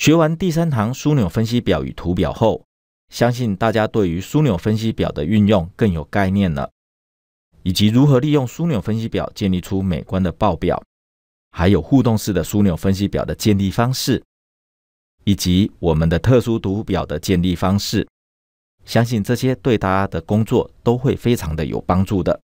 学完第三堂枢纽分析表与图表后，相信大家对于枢纽分析表的运用更有概念了，以及如何利用枢纽分析表建立出美观的报表，还有互动式的枢纽分析表的建立方式，以及我们的特殊读表的建立方式，相信这些对大家的工作都会非常的有帮助的。